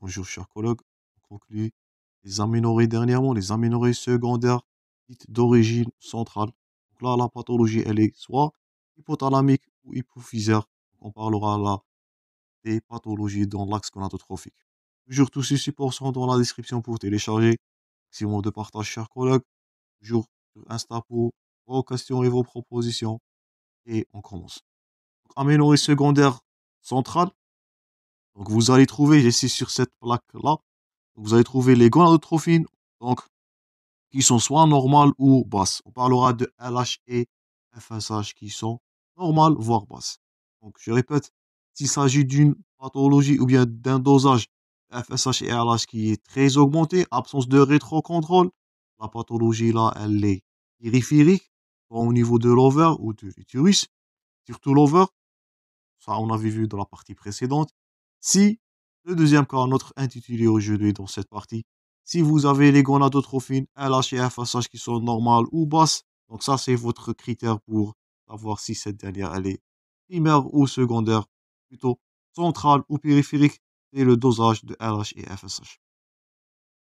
Bonjour, chers collègues. On conclut les aménorrhées dernièrement, les aménorrhées secondaires dites d'origine centrale. Donc là, la pathologie, elle est soit hypothalamique ou hypophysaire. on parlera là des pathologies dans l'axe gonadotrophique. Toujours tous ces supports sont dans la description pour télécharger. Si vous de partage, chers collègues. Toujours sur Insta pour vos questions et vos propositions. Et on commence. Donc, secondaires secondaire centrale donc vous allez trouver, ici sur cette plaque-là, vous allez trouver les gonadotrophines, donc qui sont soit normales ou basses. On parlera de LH et FSH qui sont normales, voire basses. Donc je répète, s'il s'agit d'une pathologie ou bien d'un dosage FSH et LH qui est très augmenté, absence de rétrocontrôle, la pathologie là, elle est périphérique, au niveau de l'over ou de l'utérus, surtout l'over. ça on avait vu dans la partie précédente, si, le deuxième cas, notre intitulé aujourd'hui dans cette partie, si vous avez les gonadotrophines LH et FSH qui sont normales ou basses, donc ça c'est votre critère pour savoir si cette dernière elle est primaire ou secondaire, plutôt centrale ou périphérique, c'est le dosage de LH et FSH.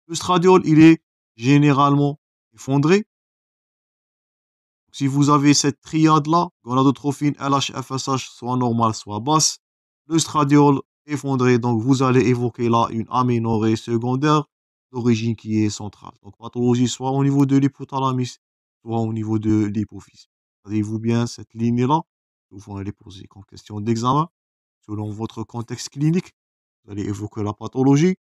Le stradiol, il est généralement effondré. Si vous avez cette triade-là, gonadotrophine, LH, FSH, soit normale, soit basse, le stradiol donc, vous allez évoquer là une aménorrhée secondaire d'origine qui est centrale. Donc, pathologie soit au niveau de l'hypothalamus, soit au niveau de l'hypophyse. Avez-vous bien cette ligne-là Vous allez poser comme question d'examen. Selon votre contexte clinique, vous allez évoquer la pathologie.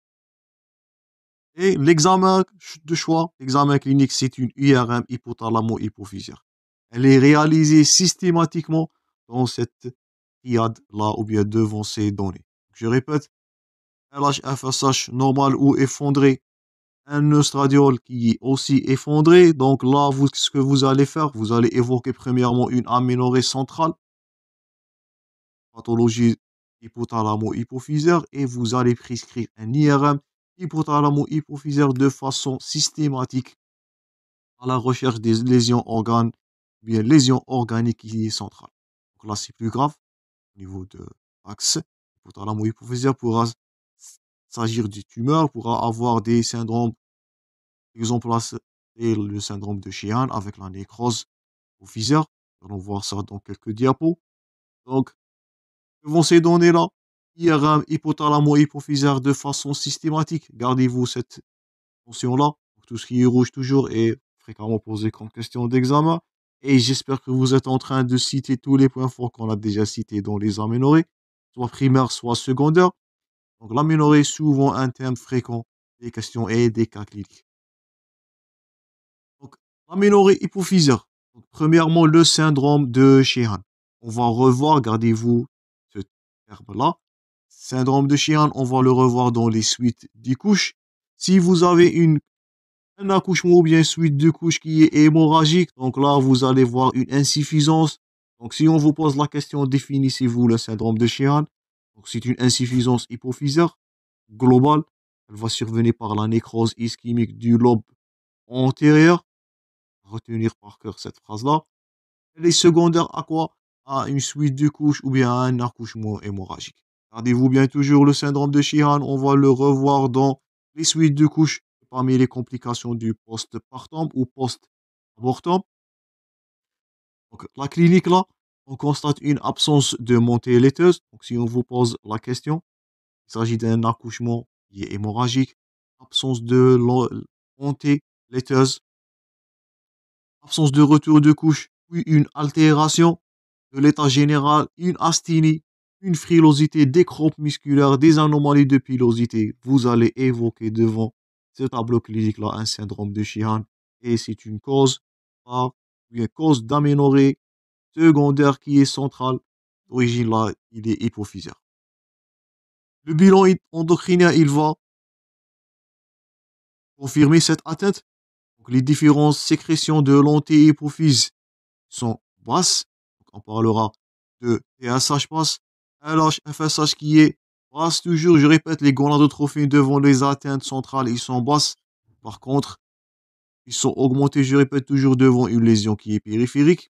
Et l'examen de choix, l'examen clinique, c'est une IRM hypothalamo-hypophysaire. Elle est réalisée systématiquement dans cette triade-là, ou bien devant ces données. Je répète, LHFSH normal ou effondré, un œstradiol qui est aussi effondré. Donc là, ce que vous allez faire, vous allez évoquer premièrement une aménorrhée centrale, pathologie hypothalamo-hypophysaire, et vous allez prescrire un IRM hypothalamo-hypophysaire de façon systématique à la recherche des lésions organes, bien lésions organiques qui est centrales. Donc là, c'est plus grave au niveau de l'axe hypothalamo pourra s'agir du tumeurs, pourra avoir des syndromes. Par exemple, le syndrome de Sheehan avec la nécrose au Nous allons voir ça dans quelques diapos. Donc, vont ces données-là, IRM, hypothalamo, hypophysaire de façon systématique. Gardez-vous cette notion-là. Tout ce qui est rouge toujours est fréquemment posé comme question d'examen. Et j'espère que vous êtes en train de citer tous les points forts qu'on a déjà cités dans les aménorés soit primaire, soit secondaire. Donc l'aménorée souvent un terme fréquent des questions et des cas Donc hypophysaire. premièrement, le syndrome de Sheehan. On va revoir, gardez-vous ce terme-là. Syndrome de Sheehan, on va le revoir dans les suites des couches. Si vous avez une, un accouchement ou bien suite de couche qui est hémorragique, donc là, vous allez voir une insuffisance donc si on vous pose la question définissez-vous le syndrome de Sheehan, c'est une insuffisance hypophysaire globale. Elle va survenir par la nécrose ischémique du lobe antérieur. Retenir par cœur cette phrase-là. Elle est secondaire à quoi À une suite de couches ou bien à un accouchement hémorragique. Gardez-vous bien toujours le syndrome de Sheehan, on va le revoir dans les suites de couches parmi les complications du post-partum ou post-abortum. la clinique là, on constate une absence de montée laiteuse. Donc, si on vous pose la question, il s'agit d'un accouchement qui est hémorragique, absence de montée laiteuse, absence de retour de couche, puis une altération de l'état général, une asthénie, une frilosité, des crampes musculaires, des anomalies de pilosité. Vous allez évoquer devant ce tableau clinique-là un syndrome de Sheehan et c'est une cause par une cause d'aménorrhée secondaire qui est central. D'origine là, il est hypophysaire. Le bilan endocrinien, il va confirmer cette atteinte. Donc, les différentes sécrétions de l'antéhypophyse sont basses. on parlera de TSH basse, LHFSH FSH qui est basse toujours. Je répète, les gonadotrophines devant les atteintes centrales, ils sont basses. Par contre, ils sont augmentés, je répète, toujours devant une lésion qui est périphérique.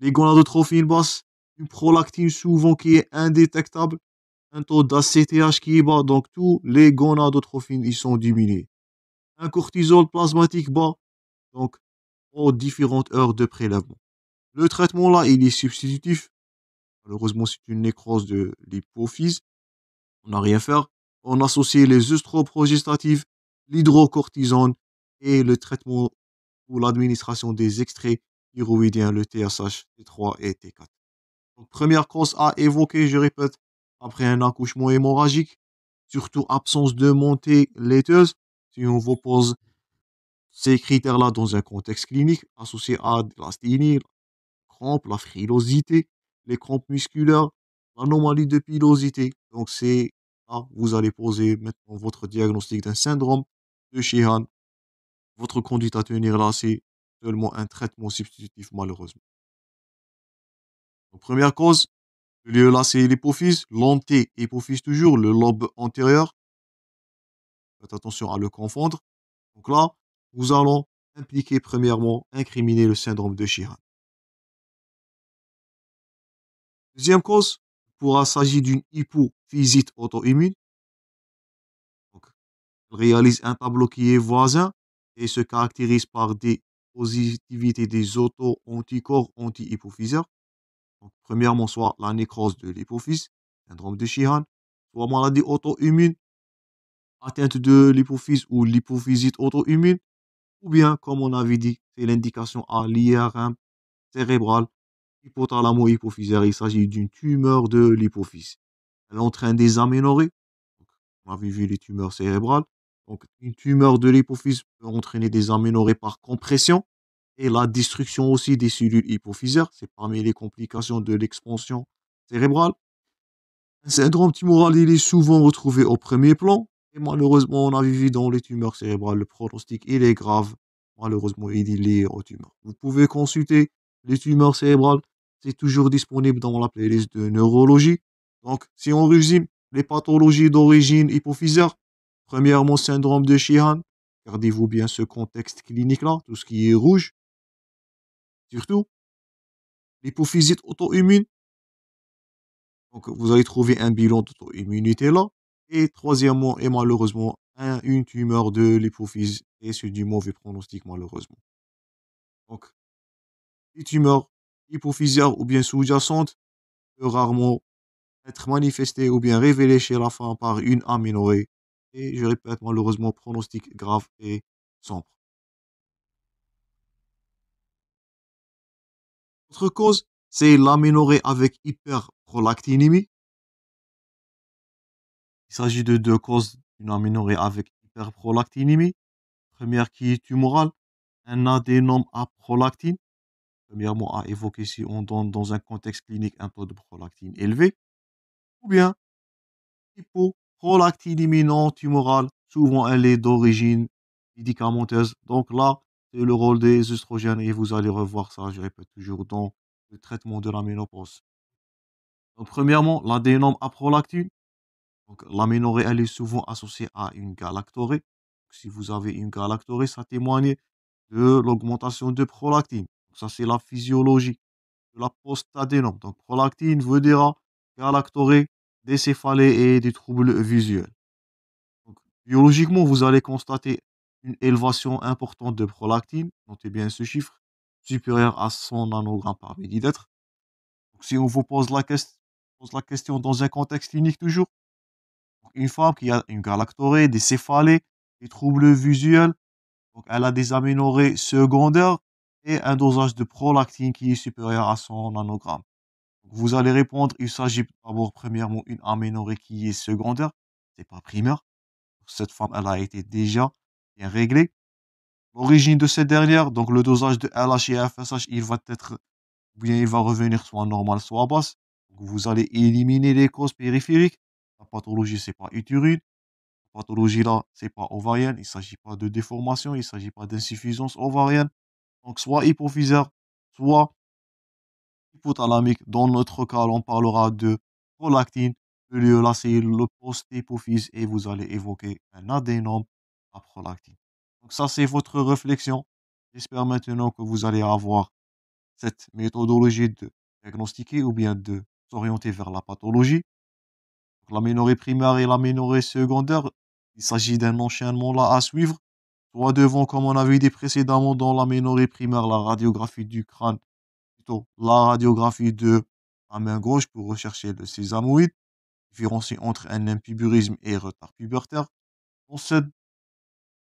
Les gonadotrophines basses, une prolactine souvent qui est indétectable, un taux d'ACTH qui est bas, donc tous les gonadotrophines ils sont diminués. Un cortisol plasmatique bas, donc aux différentes heures de prélèvement. Le traitement là, il est substitutif. Malheureusement, c'est une nécrose de l'hypophyse. On n'a rien à faire. On associe les œstroprogestatives, l'hydrocortisone et le traitement ou l'administration des extraits thyroïdien, le TSH, T3 et T4. première cause à évoquer, je répète, après un accouchement hémorragique, surtout absence de montée laiteuse, si on vous pose ces critères-là dans un contexte clinique associé à de la crampe, la frilosité, les crampes musculaires, l'anomalie de pilosité. Donc c'est là, vous allez poser maintenant votre diagnostic d'un syndrome de Sheehan. Votre conduite à tenir là, c'est un traitement substitutif, malheureusement. première cause, le lieu là c'est l'hypophyse, l'anté-hypophyse toujours, le lobe antérieur. Faites attention à le confondre. Donc là, nous allons impliquer premièrement, incriminer le syndrome de Chiran. Deuxième cause, il pourra s'agir d'une hypophysite auto-immune. elle réalise un tableau qui est voisin et se caractérise par des positivité des auto-anticorps anti hypophyseurs premièrement, soit la nécrose de l'hypophyse, syndrome de Sheehan, soit maladie auto-immune, atteinte de l'hypophyse ou l'hypophysite auto-immune, ou bien, comme on avait dit, c'est l'indication à l'IRM cérébrale hypothalamo-hypophysaire. Il s'agit d'une tumeur de l'hypophyse. Elle train des aménorrhées. On avait vu les tumeurs cérébrales. Donc, une tumeur de l'hypophyse peut entraîner des aménorrhées par compression et la destruction aussi des cellules hypophysaires. C'est parmi les complications de l'expansion cérébrale. Un syndrome tumoral, il est souvent retrouvé au premier plan. Et malheureusement, on a vu dans les tumeurs cérébrales, le pronostic, il est grave. Malheureusement, il est lié aux tumeurs. Vous pouvez consulter les tumeurs cérébrales. C'est toujours disponible dans la playlist de neurologie. Donc, si on résume, les pathologies d'origine hypophysaire, Premièrement, syndrome de Sheehan. Gardez-vous bien ce contexte clinique-là, tout ce qui est rouge. Surtout, l'hypophysite auto-immune. Donc, vous allez trouver un bilan d'auto-immunité là. Et troisièmement, et malheureusement, une tumeur de l'hypophyse et c'est du mauvais pronostic, malheureusement. Donc, les tumeurs hypophysiaires ou bien sous-jacentes peuvent rarement être manifestées ou bien révélées chez la femme par une aménorée et je répète malheureusement pronostic grave et sombre. Autre cause, c'est l'aménorrhée avec hyperprolactinémie. Il s'agit de deux causes d'une aménorrhée avec hyperprolactinémie. Première qui est tumorale, un adénome à prolactine. Premièrement à évoquer si on donne dans un contexte clinique un taux de prolactine élevé. Ou bien hypo prolactine imminente tumorale, souvent elle est d'origine médicamenteuse. Donc là, c'est le rôle des œstrogènes et vous allez revoir ça, je répète toujours, dans le traitement de la ménopause. Donc, premièrement, l'adénome à prolactine. Donc, l'aménorée, elle est souvent associée à une galactorée. si vous avez une galactorée, ça témoigne de l'augmentation de prolactine. Donc, ça, c'est la physiologie de la postadénome. Donc, prolactine veut dire galactorée des céphalées et des troubles visuels. biologiquement, vous allez constater une élévation importante de prolactine, notez bien ce chiffre, supérieur à 100 nanogrammes par millilitre. si on vous pose la, pose la, question dans un contexte clinique toujours, une femme qui a une galactorée, des céphalées, des troubles visuels, elle a des aménorrhées secondaires et un dosage de prolactine qui est supérieur à 100 nanogrammes. Vous allez répondre, il s'agit d'abord premièrement une aménorrhée qui est secondaire, c'est pas primaire. Cette femme, elle a été déjà bien réglée. L'origine de cette dernière, donc le dosage de LH et FSH, il va être bien il va revenir soit normal, soit basse. vous allez éliminer les causes périphériques. La pathologie, c'est pas utérine. La pathologie là, c'est pas ovarienne. Il s'agit pas de déformation, il s'agit pas d'insuffisance ovarienne. Donc soit hypophysaire, soit dans notre cas, on parlera de prolactine. Le lieu là, c'est le post hypophyse et vous allez évoquer un adénome à prolactine. Donc ça, c'est votre réflexion. J'espère maintenant que vous allez avoir cette méthodologie de diagnostiquer ou bien de s'orienter vers la pathologie. la l'aménorrhée primaire et la l'aménorrhée secondaire, il s'agit d'un enchaînement là à suivre. Soit devant, comme on a vu précédemment dans la l'aménorrhée primaire, la radiographie du crâne la radiographie de la main gauche pour rechercher le sésamoïde, différencier entre un impuburisme et retard pubertaire. Dans ce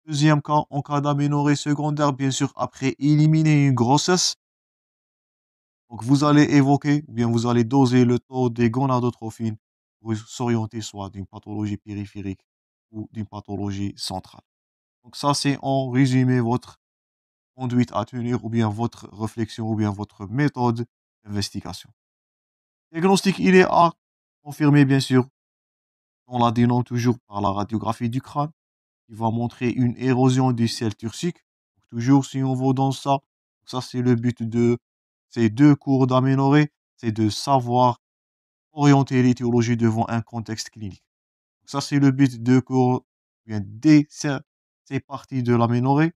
deuxième cas, en cas d'aménorrhée secondaire, bien sûr, après éliminer une grossesse, donc vous allez évoquer, ou bien vous allez doser le taux des gonadotrophines pour s'orienter soit d'une pathologie périphérique ou d'une pathologie centrale. Donc ça, c'est en résumé votre conduite à tenir ou bien votre réflexion ou bien votre méthode d'investigation. Diagnostic, il est à confirmer bien sûr on la non toujours par la radiographie du crâne qui va montrer une érosion du ciel turcique. toujours si on va dans ça, ça c'est le but de ces deux cours d'aménorrhée, c'est de savoir orienter l'éthiologie devant un contexte clinique. ça c'est le but de cours, bien, dès ces parties de l'aménorrhée,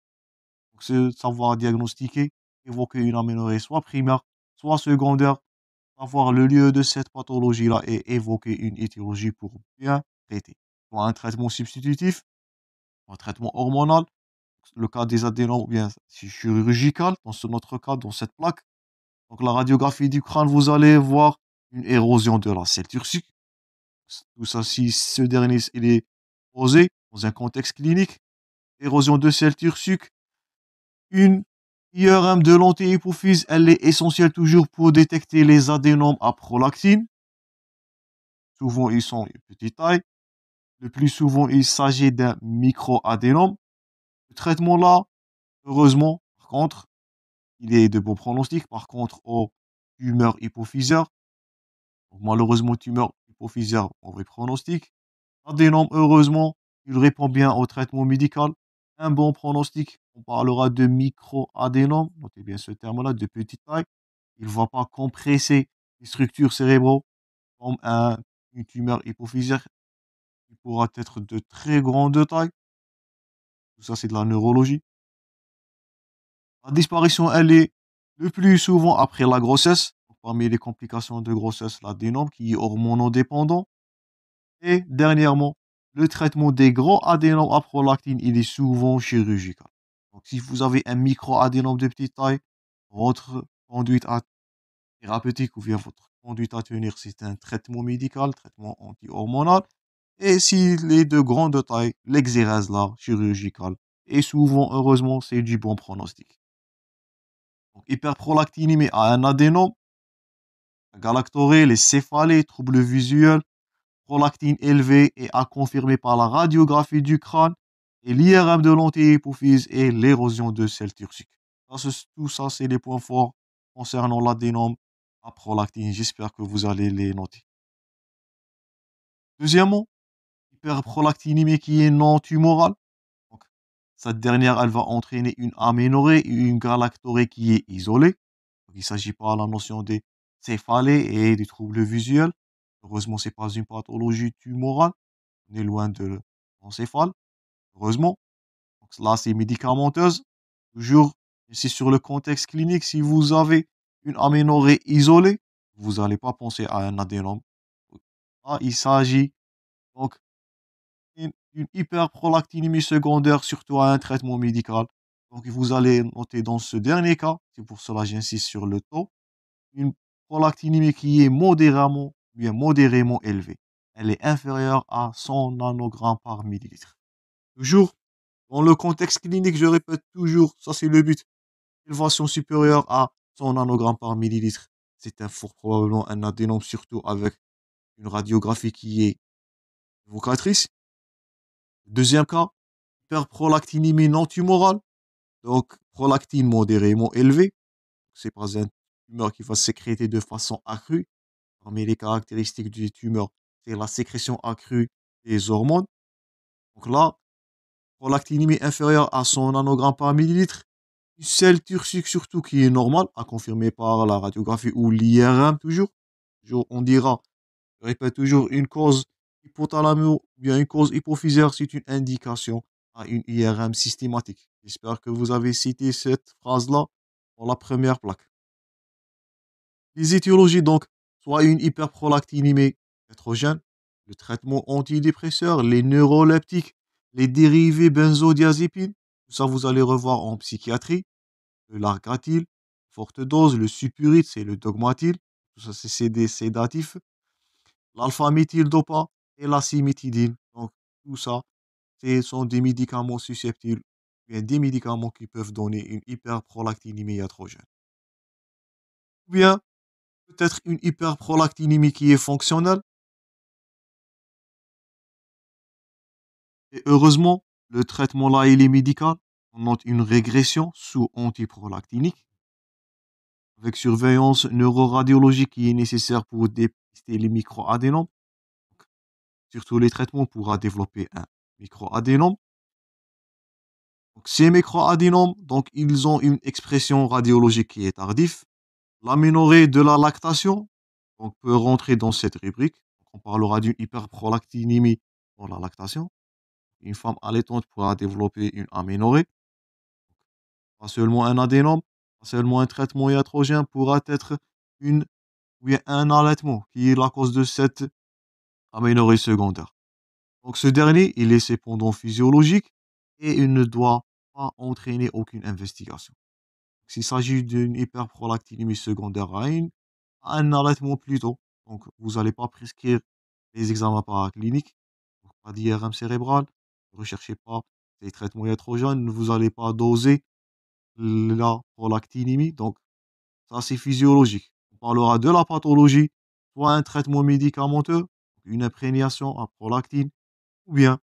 donc, euh, savoir diagnostiquer, évoquer une aménorrhée soit primaire, soit secondaire, savoir le lieu de cette pathologie-là et évoquer une étiologie pour bien traiter. Soit un traitement substitutif, un traitement hormonal, le cas des adénomes, bien chirurgical, dans notre cas, dans cette plaque. Donc la radiographie du crâne, vous allez voir une érosion de la selle turcique. Tout ça, si ce dernier il est posé dans un contexte clinique, érosion de selle turcique, une IRM de l'antéhypophyse, elle est essentielle toujours pour détecter les adénomes à prolactine. Souvent, ils sont de petite taille. Le plus souvent, il s'agit d'un micro-adénome. Le traitement là, heureusement, par contre, il est de bon pronostic. Par contre, aux tumeurs hypophyseurs, malheureusement, tumeur hypophyseur, mauvais pronostic. L'adénome, heureusement, il répond bien au traitement médical un bon pronostic. On parlera de micro-adénome. notez bien ce terme-là, de petite taille. Il ne va pas compresser les structures cérébraux comme un, une tumeur hypophysaire. Il pourra être de très grande taille. Tout ça, c'est de la neurologie. La disparition, elle est le plus souvent après la grossesse. Parmi les complications de grossesse, l'adénome qui est hormonodépendant. Et dernièrement, le traitement des gros adénomes à prolactine, il est souvent chirurgical. Donc, si vous avez un micro-adénome de petite taille, votre conduite thérapeutique ou bien votre conduite à tenir, c'est un traitement médical, traitement anti-hormonal. Et si est de grande taille, l'exérèse là, chirurgicale. Et souvent, heureusement, c'est du bon pronostic. Donc, hyperprolactinémie à un adénome, galactoré, les céphalées, troubles visuels, prolactine élevée et à confirmer par la radiographie du crâne et l'IRM de l'antihypophyse et l'érosion de celles turciques. tout ça, c'est les points forts concernant l'adénome à prolactine. J'espère que vous allez les noter. Deuxièmement, hyperprolactinémie qui est non tumorale. cette dernière, elle va entraîner une aménorée et une galactorée qui est isolée. il ne s'agit pas de la notion des céphalées et des troubles visuels. Heureusement, ce n'est pas une pathologie tumorale. On est loin de l'encéphale. Heureusement. Donc là, c'est médicamenteuse. Toujours, ici, sur le contexte clinique. Si vous avez une aménorrhée isolée, vous n'allez pas penser à un adénome. Là, ah, il s'agit donc d'une hyperprolactinémie secondaire, surtout à un traitement médical. Donc, vous allez noter dans ce dernier cas, c'est pour cela j'insiste sur le taux, une prolactinémie qui est modérément est modérément élevée. Elle est inférieure à 100 nanogrammes par millilitre. Toujours, dans le contexte clinique, je répète toujours, ça c'est le but, élevation supérieure à 100 nanogrammes par millilitre. C'est un fort probablement un adénome, surtout avec une radiographie qui est évocatrice. Deuxième cas, hyperprolactinémie non tumorale, donc prolactine modérément élevée. C'est pas un tumeur qui va sécréter de façon accrue Parmi les caractéristiques du tumeur, c'est la sécrétion accrue des hormones. Donc là, pour l'actinimie inférieure à 100 nanogrammes par millilitre, une selle turcique surtout qui est normale, à confirmer par la radiographie ou l'IRM toujours. On dira, je répète toujours, une cause hypothalamo ou bien une cause hypophysaire, c'est une indication à une IRM systématique. J'espère que vous avez cité cette phrase-là pour la première plaque. Les étiologies, donc, soit une hyperprolactinémie hétrogène, le traitement antidépresseur, les neuroleptiques, les dérivés benzodiazépines, tout ça vous allez revoir en psychiatrie, le largatil, forte dose, le supurite, c'est le dogmatil, tout ça c'est des sédatifs, l'alpha-méthyldopa et la cimétidine. Donc tout ça, ce sont des médicaments susceptibles, des médicaments qui peuvent donner une hyperprolactinémie iatrogène. bien peut-être une hyperprolactinémie qui est fonctionnelle. Et heureusement, le traitement là, il est médical. On note une régression sous antiprolactinique avec surveillance neuroradiologique qui est nécessaire pour dépister les microadénomes. Surtout les traitements, pourra développer un microadénome. ces micro donc, ils ont une expression radiologique qui est tardive. L'aménorrhée de la lactation on peut rentrer dans cette rubrique. On parlera d'une hyperprolactinémie dans la lactation. Une femme allaitante pourra développer une aménorrhée. Pas seulement un adénome, pas seulement un traitement iatrogène pourra être une un allaitement qui est la cause de cette aménorrhée secondaire. Donc ce dernier, il est cependant physiologique et il ne doit pas entraîner aucune investigation. S'il s'agit d'une hyperprolactinémie secondaire à une, un arrêtement plus Donc, vous n'allez pas prescrire les examens paracliniques, pas d'IRM cérébral, ne recherchez pas des traitements iatrogènes, vous n'allez pas doser la prolactinémie. Donc, ça, c'est physiologique. On parlera de la pathologie, soit un traitement médicamenteux, une imprégnation à prolactine, ou bien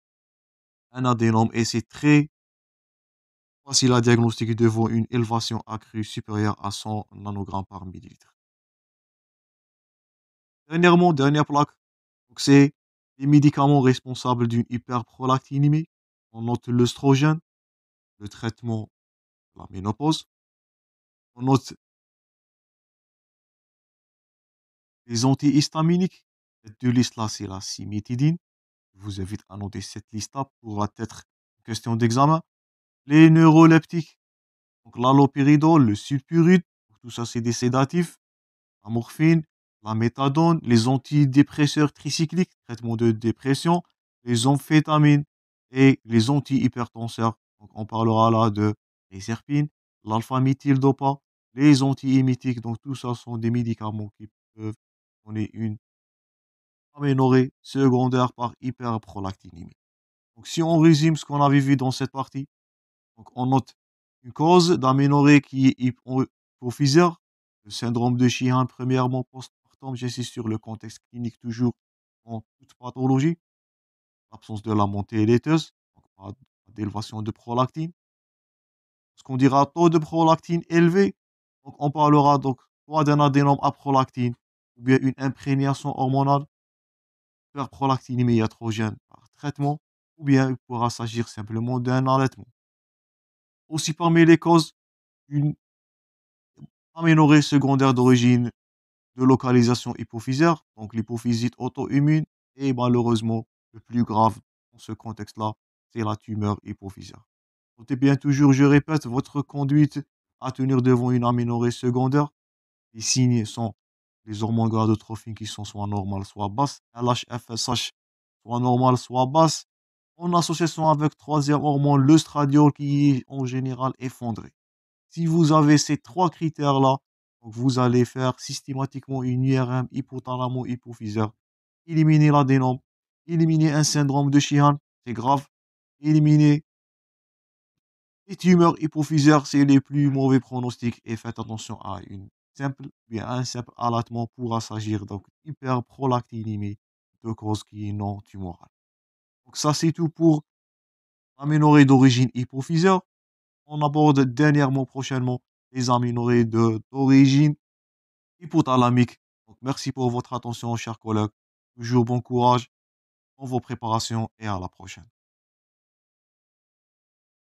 un adénome. Et c'est très facile à diagnostiquer devant une élévation accrue supérieure à 100 nanogrammes par millilitre. Dernièrement, dernière plaque, c'est les médicaments responsables d'une hyperprolactinémie. On note l'œstrogène, le traitement de la ménopause. On note les antihistaminiques. Cette liste là c'est la cimétidine. Je vous invite à noter cette liste-là pour être question d'examen les neuroleptiques. Donc l'allopyridol, le sulpuride, tout ça c'est des sédatifs, la morphine, la méthadone, les antidépresseurs tricycliques, traitement de dépression, les amphétamines et les antihypertenseurs. Donc on parlera là de les serpines, l'alpha-méthyldopa, les antihémitiques, Donc tout ça sont des médicaments qui peuvent donner une aménorrhée secondaire par hyperprolactinémie. Donc si on résume ce qu'on avait vu dans cette partie, on note une cause d'aménorrhée qui est hypophysaire, le syndrome de Sheehan, premièrement postpartum, j'insiste sur le contexte clinique toujours en toute pathologie, l'absence de la montée laiteuse, donc pas d'élévation de prolactine. Ce qu'on dira taux de prolactine élevé, on parlera donc soit d'un adénome à prolactine ou bien une imprégnation hormonale, prolactine iatrogène par traitement, ou bien il pourra s'agir simplement d'un allaitement aussi parmi les causes une aménorrhée secondaire d'origine de localisation hypophysaire, donc l'hypophysite auto-immune, et malheureusement, le plus grave dans ce contexte-là, c'est la tumeur hypophysaire. Notez bien toujours, je répète, votre conduite à tenir devant une aménorrhée secondaire. Les signes sont les hormones gradotrophines qui sont soit normales, soit basses, LHFSH soit normales, soit basses, en association avec troisième hormone, le qui est en général effondré. Si vous avez ces trois critères-là, vous allez faire systématiquement une IRM hypothalamo-hypophyseur. Éliminer l'adénome, éliminer un syndrome de Sheehan, c'est grave. Éliminer les tumeurs hypophysaires, c'est les plus mauvais pronostics et faites attention à une simple, bien un simple allaitement pour s'agir donc hyperprolactinémie de cause qui est non tumorale. Donc ça, c'est tout pour l'aménorée d'origine hypophyseur. On aborde dernièrement, prochainement, les de d'origine hypothalamique. merci pour votre attention, chers collègues. Toujours bon courage dans vos préparations et à la prochaine.